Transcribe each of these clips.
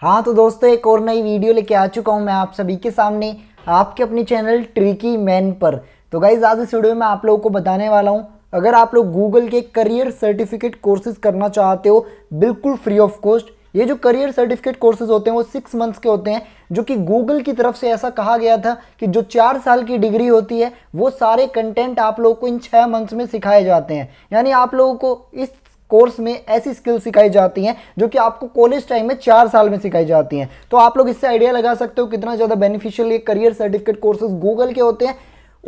हाँ तो दोस्तों एक और नई वीडियो लेके आ चुका हूँ मैं आप सभी के सामने आपके अपने चैनल ट्रिकी मैन पर तो गाइज आज इस वीडियो में आप लोगों को बताने वाला हूँ अगर आप लोग गूगल के करियर सर्टिफिकेट कोर्सेज करना चाहते हो बिल्कुल फ्री ऑफ कॉस्ट ये जो करियर सर्टिफिकेट कोर्सेज होते हैं वो सिक्स मंथ्स के होते हैं जो कि गूगल की तरफ से ऐसा कहा गया था कि जो चार साल की डिग्री होती है वो सारे कंटेंट आप लोगों को इन छः मंथ्स में सिखाए जाते हैं यानी आप लोगों को इस कोर्स में ऐसी स्किल सिखाई जाती हैं जो कि आपको कॉलेज टाइम में चार साल में सिखाई जाती हैं तो आप लोग इससे आइडिया लगा सकते हो कितना ज़्यादा बेनिफिशियल ये करियर सर्टिफिकेट कोर्सेज गूगल के होते हैं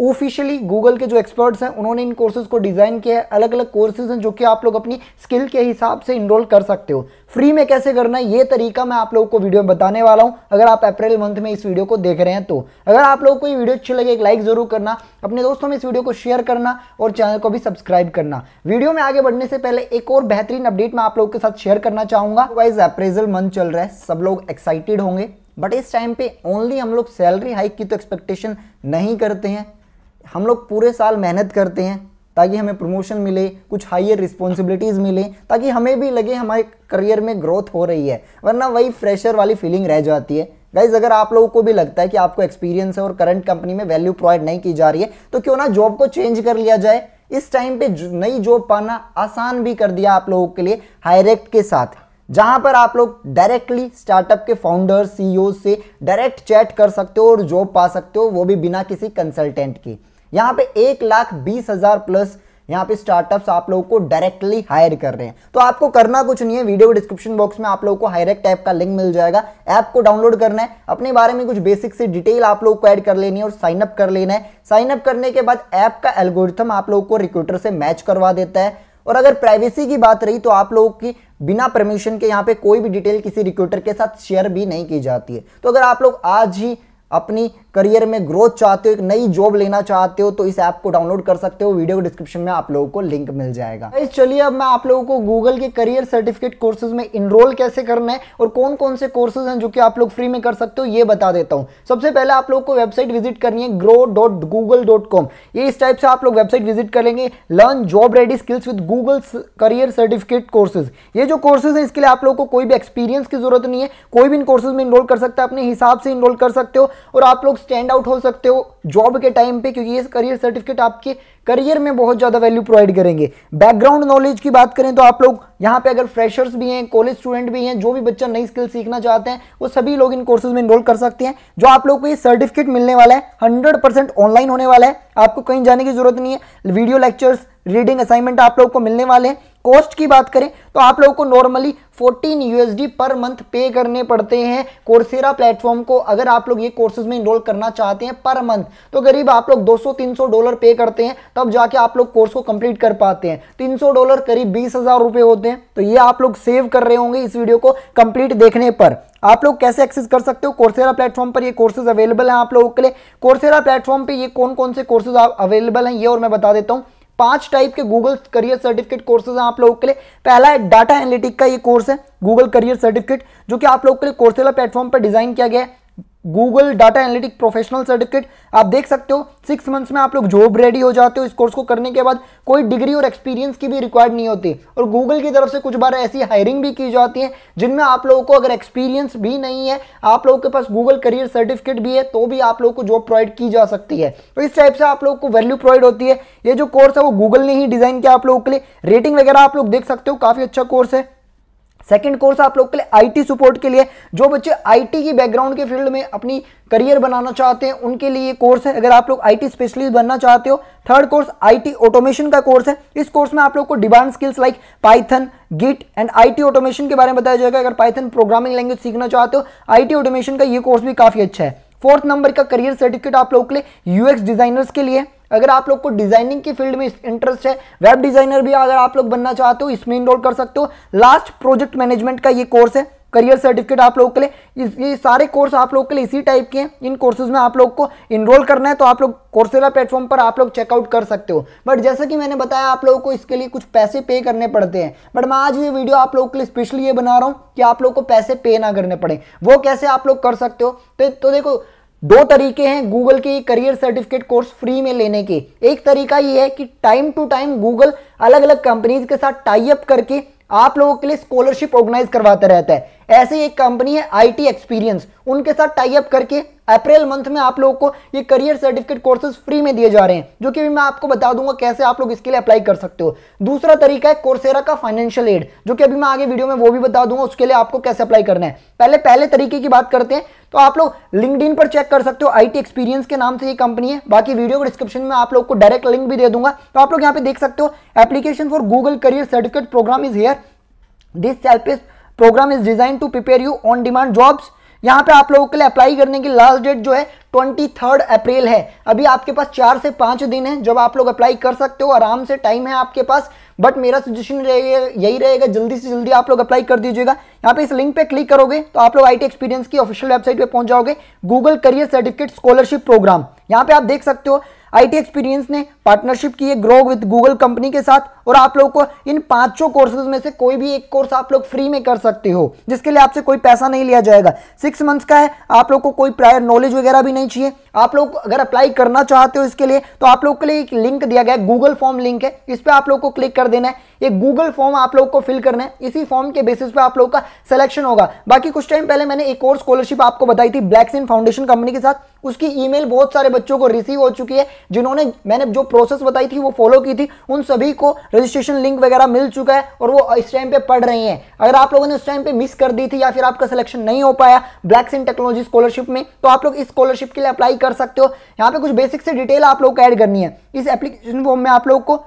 ऑफिशियली गूगल के जो एक्सपर्ट्स हैं उन्होंने इन कोर्सेज को डिज़ाइन किया है अलग अलग कोर्सेज हैं जो कि आप लोग अपनी स्किल के हिसाब से इनरोल कर सकते हो फ्री में कैसे करना है ये तरीका मैं आप लोगों को वीडियो में बताने वाला हूँ अगर आप अप्रैल मंथ में इस वीडियो को देख रहे हैं तो अगर आप लोगों को ये वीडियो अच्छी लगे एक लाइक जरूर करना अपने दोस्तों में इस वीडियो को शेयर करना और चैनल को भी सब्सक्राइब करना वीडियो में आगे बढ़ने से पहले एक और बेहतरीन अपडेट मैं आप लोगों के साथ शेयर करना चाहूँगा वाइज अप्रेजल मंथ चल रहा है सब लोग एक्साइटेड होंगे बट इस टाइम पे ओनली हम लोग सैलरी हाइक की तो एक्सपेक्टेशन नहीं करते हैं हम लोग पूरे साल मेहनत करते हैं ताकि हमें प्रमोशन मिले कुछ हाइयर रिस्पॉन्सिबिलिटीज़ मिले ताकि हमें भी लगे हमारे करियर में ग्रोथ हो रही है वरना वही फ्रेशर वाली फीलिंग रह जाती है गाइज अगर आप लोगों को भी लगता है कि आपको एक्सपीरियंस है और करंट कंपनी में वैल्यू प्रोवाइड नहीं की जा रही है तो क्यों ना जॉब को चेंज कर लिया जाए इस टाइम पे नई जॉब पाना आसान भी कर दिया आप लोगों के लिए हायरेक्ट के साथ जहां पर आप लोग डायरेक्टली स्टार्टअप के फाउंडर सीईओ e से डायरेक्ट चैट कर सकते हो और जॉब पा सकते हो वो भी बिना किसी कंसल्टेंट के यहां पे एक लाख बीस हजार प्लस यहाँ पे स्टार्टअप्स आप लोगों को डायरेक्टली हायर कर रहे हैं तो आपको करना कुछ नहीं है वीडियो डिस्क्रिप्शन बॉक्स में आप लोगों को हायरेक्ट ऐप का लिंक मिल जाएगा ऐप को डाउनलोड करना है अपने बारे में कुछ बेसिक से डिटेल आप लोग को ऐड कर लेनी है और साइन अप कर लेना है साइन अप करने के बाद ऐप का एल्गोरिथम आप लोगों को रिक्रूटर से मैच करवा देता है और अगर प्राइवेसी की बात रही तो आप लोगों की बिना परमिशन के यहाँ पे कोई भी डिटेल किसी रिक्रूटर के साथ शेयर भी नहीं की जाती है तो अगर आप लोग आज ही अपनी करियर में ग्रोथ चाहते हो एक नई जॉब लेना चाहते हो तो इस ऐप को डाउनलोड कर सकते हो वीडियो के डिस्क्रिप्शन में आप लोगों को लिंक मिल जाएगा चलिए अब मैं आप लोगों को गूगल के करियर सर्टिफिकेट कोर्सेज में इनरोल कैसे करना है और कौन कौन से कोर्सेज हैं जो कि आप लोग फ्री में कर सकते हो ये बता देता हूँ सबसे पहले आप लोग को वेबसाइट विजिट करनी है grow dot Google dot com ये इस टाइप से आप लोग वेबसाइट विजिट करेंगे learn job ready skills with Google career certificate courses ये जो कोर्सेज है इसके लिए आप लोग को कोई भी एक्सपीरियंस की जरूरत नहीं है कोई भी इन कोर्सेज में इनरोल कर सकता है अपने हिसाब से इनरोल कर सकते हो और आप लोग स्टैंड आउट हो सकते हो जॉब के टाइम पे क्योंकि ये करियर सर्टिफिकेट आपके करियर में बहुत ज़्यादा वैल्यू प्रोवाइड करेंगे बैकग्राउंड नॉलेज की बात करें तो आप लोग यहाँ पे अगर फ्रेशर्स भी हैं कॉलेज स्टूडेंट भी हैं जो भी बच्चा नई स्किल सीखना चाहते हैं वो सभी लोग इन कोर्सेज में इनरोल कर सकते हैं जो आप लोग को ये सर्टिफिकेट मिलने वाला है हंड्रेड ऑनलाइन होने वाला है आपको कहीं जाने की जरूरत नहीं है वीडियो लेक्चर्स रीडिंग असाइनमेंट आप लोग को मिलने वाले हैं कॉस्ट की बात करें तो आप लोगों को नॉर्मली 14 यूएसडी पर मंथ पे करने पड़ते हैं कोर्सेरा प्लेटफॉर्म को अगर आप लोग ये कोर्सेज में इनरोल करना चाहते हैं पर मंथ तो करीब आप लोग 200-300 डॉलर पे करते हैं तब जाके आप लोग कोर्स को कंप्लीट कर पाते हैं तीन सौ डॉलर करीब बीस हजार रुपए होते हैं तो ये आप लोग सेव कर रहे होंगे इस वीडियो को कंप्लीट देखने पर आप लोग कैसे एक्सेस कर सकते हो कोर्सेरा प्लेटफॉर्म पर ये कोर्सेज अवेलेबल हैं आप लोगों के लिए कोर्सेरा प्लेटफॉर्म पर ये कौन कौन से कोर्सेज अवेलेबल हैं ये और मैं बता देता हूँ पांच टाइप के गूगल करियर सर्टिफिकेट कोर्सेज हैं आप लोगों के लिए पहला है डाटा एनालिटिक का ये कोर्स है गूगल करियर सर्टिफिकेट जो कि आप लोगों के लिए कोर्सेला प्लेटफॉर्म पर डिजाइन किया गया है Google data analytic professional certificate आप देख सकते हो सिक्स मंथ्स में आप लोग जॉब रेडी हो जाते हो इस कोर्स को करने के बाद कोई डिग्री और एक्सपीरियंस की भी रिक्वायर्ड नहीं होती और गूगल की तरफ से कुछ बार ऐसी हायरिंग भी की जाती है जिनमें आप लोगों को अगर एक्सपीरियंस भी नहीं है आप लोगों के पास गूगल करियर सर्टिफिकेट भी है तो भी आप लोगों को जॉब प्रोवाइड की जा सकती है तो इस टाइप से आप लोगों को वैल्यू प्रोवाइड होती है ये जो कोर्स है वो गूगल ने ही डिज़ाइन किया आप लोगों के लिए रेटिंग वगैरह आप लोग देख सकते हो काफ़ी अच्छा कोर्स है सेकेंड कोर्स आप लोग के लिए आईटी सपोर्ट के लिए जो बच्चे आईटी की बैकग्राउंड के फील्ड में अपनी करियर बनाना चाहते हैं उनके लिए ये कोर्स है अगर आप लोग आईटी स्पेशलिस्ट बनना चाहते हो थर्ड कोर्स आईटी ऑटोमेशन का कोर्स है इस कोर्स में आप लोग को demand skills like Python Git and IT automation के बारे में बताया जाएगा अगर पाइथन प्रोग्रामिंग लैंग्वेज सीखना चाहते हो आई ऑटोमेशन का ये कोर्स भी काफ़ी अच्छा है फोर्थ नंबर का करियर सर्टिफिकेट आप लोग के लिए यूएक्स डिजाइनर्स के लिए अगर आप लोग को डिजाइनिंग की फील्ड में इंटरेस्ट है वेब डिजाइनर भी अगर आप लोग बनना चाहते हो इसमें इनरोल कर सकते हो लास्ट प्रोजेक्ट मैनेजमेंट का ये कोर्स है करियर सर्टिफिकेट आप लोगों के लिए ये सारे कोर्स आप लोगों के लिए इसी टाइप के हैं इन कोर्सेज में आप लोग को इनरोल करना है तो आप लोग कोर्सेला प्लेटफॉर्म पर आप लोग चेकआउट कर सकते हो बट जैसा कि मैंने बताया आप लोगों को इसके लिए कुछ पैसे पे करने पड़ते हैं बट मैं आज ये वीडियो आप लोगों के लिए स्पेशली ये बना रहा हूँ कि आप लोग को पैसे पे ना करने पड़े वो कैसे आप लोग कर सकते हो तो, तो देखो दो तरीके हैं गूगल के करियर सर्टिफिकेट कोर्स फ्री में लेने के एक तरीका यह है कि टाइम टू टाइम गूगल अलग अलग कंपनीज के साथ टाइप करके आप लोगों के लिए स्कॉलरशिप ऑर्गेनाइज करवाता रहता है ऐसे एक कंपनी है आईटी एक्सपीरियंस उनके साथ टाइप करके अप्रैल मंथ में आप लोगों को ये करियर सर्टिफिकेट कोर्सेज फ्री में दिए जा रहे हैं जो कि मैं आपको बता दूंगा कैसे आप लोग इसके लिए अप्लाई कर सकते हो दूसरा तरीका है कोर्सेरा का फाइनेंशियल एड जो कि अभी मैं आगे वीडियो में वो भी बता दूंगा उसके लिए आपको कैसे अप्लाई करना है पहले पहले तरीके की बात करते हैं तो आप लोग लिंकड पर चेक कर सकते हो आईटी एक्सपीरियंस के नाम से ये कंपनी है बाकी वीडियो को डिस्क्रिप्शन में आप लोग को डायरेक्ट लिंक भी दे दूंगा तो आप लोग यहाँ पे देख सकते हो application for Google career certificate program is here this self program is design to prepare you on demand jobs यहाँ पे आप लोगों के लिए अप्लाई करने की लास्ट डेट जो है ट्वेंटी थर्ड अप्रैल है अभी आपके पास चार से पांच दिन है जब आप लोग अप्लाई कर सकते हो आराम से टाइम है आपके पास बट मेरा सजेशन यही रहेगा जल्दी से जल्दी आप लोग अप्लाई कर दीजिएगा यहाँ पे इस लिंक पे क्लिक करोगे तो आप लोग आईटी एक्सपीरियंस की ऑफिशियल वेबसाइट पे पहुंच जाओगे Google career certificate scholarship program यहाँ पे आप देख सकते हो आईटी एक्सपीरियंस ने पार्टनरशिप की है ग्रो विद गूगल कंपनी के साथ और आप लोग को इन पांचों कोर्सेज में से कोई भी एक कोर्स आप लोग फ्री में कर सकते हो जिसके लिए आपसे कोई पैसा नहीं लिया जाएगा सिक्स मंथ्स का है आप लोग को कोई प्रायर नॉलेज वगैरह भी नहीं चाहिए आप लोग अगर अप्लाई करना चाहते हो इसके लिए तो आप लोग के लिए एक लिंक दिया गया गूगल फॉर्म लिंक है इस पर आप लोग को क्लिक कर देना है ये गूगल फॉर्म आप लोग को फिल करना है इसी फॉर्म के बेसिस पे आप लोग का सिलेक्शन होगा बाकी कुछ टाइम पहले मैंने एक और स्कॉलरशिप आपको बताई थी ब्लैकसिन फाउंडेशन कंपनी के साथ उसकी ईमेल बहुत सारे बच्चों को रिसीव हो चुकी है जिन्होंने मैंने जो प्रोसेस बताई थी वो फॉलो की थी उन सभी को रजिस्ट्रेशन लिंक वगैरह मिल चुका है और वो इस टाइम पे पढ़ रही हैं अगर आप लोगों ने उस टाइम पे मिस कर दी थी या फिर आपका सिलेक्शन नहीं हो पाया ब्लैकसिन टेक्नोलॉजी स्कॉलरशिप में तो आप लोग इस स्कॉलरशिप के लिए अप्लाई कर सकते हो यहाँ पे कुछ बेसिक से डिटेल आप लोग को ऐड करनी है इस एप्लीकेशन फॉर्म में आप लोग को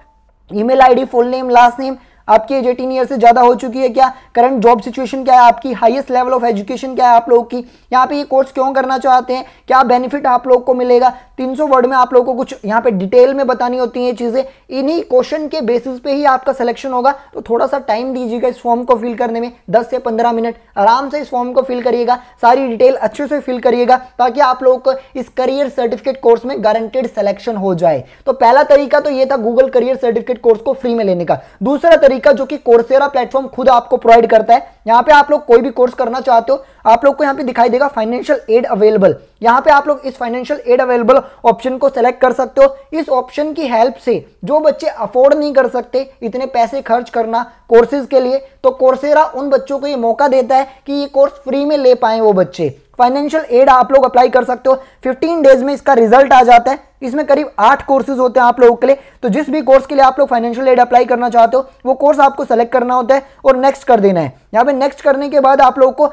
email ID full name last name आपकी एज एटीन ईयर से ज़्यादा हो चुकी है क्या करंट जॉब सिचुएशन क्या है आपकी हाईएस्ट लेवल ऑफ एजुकेशन क्या है आप लोगों की यहाँ पे ये कोर्स क्यों करना चाहते हैं क्या बेनिफिट आप लोग को मिलेगा 300 वर्ड में आप लोगों को कुछ यहाँ पे डिटेल में बतानी होती है चीज़ें इन्हीं क्वेश्चन के बेसिस पे ही आपका सिलेक्शन होगा तो थोड़ा सा टाइम दीजिएगा इस फॉर्म को फिल करने में दस से पंद्रह मिनट आराम से इस फॉर्म को फिल करिएगा सारी डिटेल अच्छे से फिल करिएगा ताकि आप लोग को इस करियर सर्टिफिकेट कोर्स में गारंटेड सिलेक्शन हो जाए तो पहला तरीका तो ये था गूगल करियर सर्टिफिकेट कोर्स को फ्री में लेने का दूसरा तरीका जो कि कोर्सेरा प्लेटफॉर्म खुद आपको प्रोवाइड करता है यहाँ पे आप लोग कोई भी कोर्स करना चाहते हो आप लोग को यहाँ पे दिखाई देगा फाइनेंशियल एड अवेलेबल यहाँ पे आप लोग इस फाइनेंशियल एड अवेलेबल ऑप्शन को सेलेक्ट कर सकते हो इस ऑप्शन की हेल्प से जो बच्चे अफोर्ड नहीं कर सकते इतने पैसे खर्च करना कोर्सेज के लिए तो कोर्सेरा उन बच्चों को ये मौका देता है कि ये कोर्स फ्री में ले पाए वो बच्चे फाइनेंशियल एड आप लोग अप्लाई कर सकते हो 15 डेज में इसका रिजल्ट आ जाता है इसमें करीब आठ कोर्सेज होते हैं आप लोगों के लिए तो जिस भी कोर्स के लिए आप लोग फाइनेंशियल एड अप्लाई करना चाहते हो वो कोर्स आपको सेलेक्ट करना होता है और नेक्स्ट कर देना है यहाँ पे नेक्स्ट करने के बाद आप लोगों को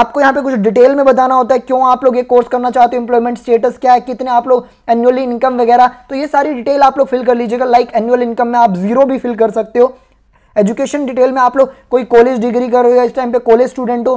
आपको यहाँ पे कुछ डिटेल में बताना होता है क्यों आप लोग ये कोर्स करना चाहते हो इंप्लॉयमेंट स्टेटस क्या है कितने आप लोग एनुअली इनकम वगैरह तो ये सारी डिटेल आप लोग फिल कर लीजिएगा लाइक एनुअल इनकम में आप जीरो भी फिल कर सकते हो एजुकेशन डिटेल में आप लोग कोई कॉलेज डिग्री कर रहे हो इस टाइम पे कॉलेज स्टूडेंट हो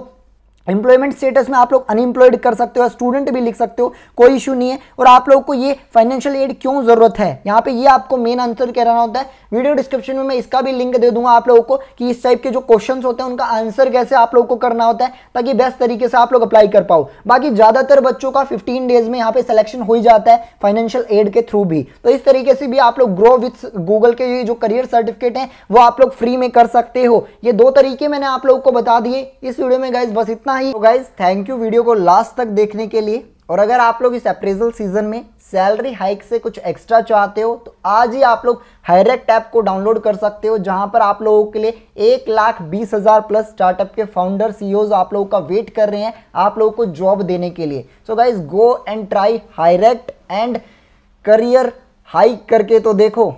एम्प्लॉयमेंट स्टेटस में आप लोग अनएम्प्लॉयड कर सकते हो स्टूडेंट भी लिख सकते हो कोई इशू नहीं है और आप लोगों को ये फाइनेंशियल एड क्यों जरूरत है यहाँ पे ये आपको मेन आंसर कह रहा होता है वीडियो डिस्क्रिप्शन में मैं इसका भी लिंक दे दूंगा आप लोगों को कि इस टाइप के जो क्वेश्चन होते हैं उनका आंसर कैसे आप लोगों को करना होता है ताकि बेस्ट तरीके से आप लोग अप्लाई कर पाओ बाकी ज़्यादातर बच्चों का फिफ्टीन डेज में यहाँ पे सिलेक्शन हो ही जाता है फाइनेंशियल एड के थ्रू भी तो इस तरीके से भी आप लोग ग्रो विथ गूगल के जो करियर सर्टिफिकेट है वो आप लोग फ्री में कर सकते हो ये दो तरीके मैंने आप लोगों को बता दिए इस वीडियो में गए बस इतना इतना ही गाइज थैंक यू वीडियो को लास्ट तक देखने के लिए और अगर आप लोग इस अप्रेजल सीजन में सैलरी हाइक से कुछ एक्स्ट्रा चाहते हो तो आज ही आप लोग हायरेक्ट ऐप को डाउनलोड कर सकते हो जहां पर आप लोगों के लिए एक लाख बीस हज़ार प्लस स्टार्टअप के फाउंडर सीईओज आप लोगों का वेट कर रहे हैं आप लोगों को जॉब देने के लिए so guys go and try Hirect and career hike करके तो देखो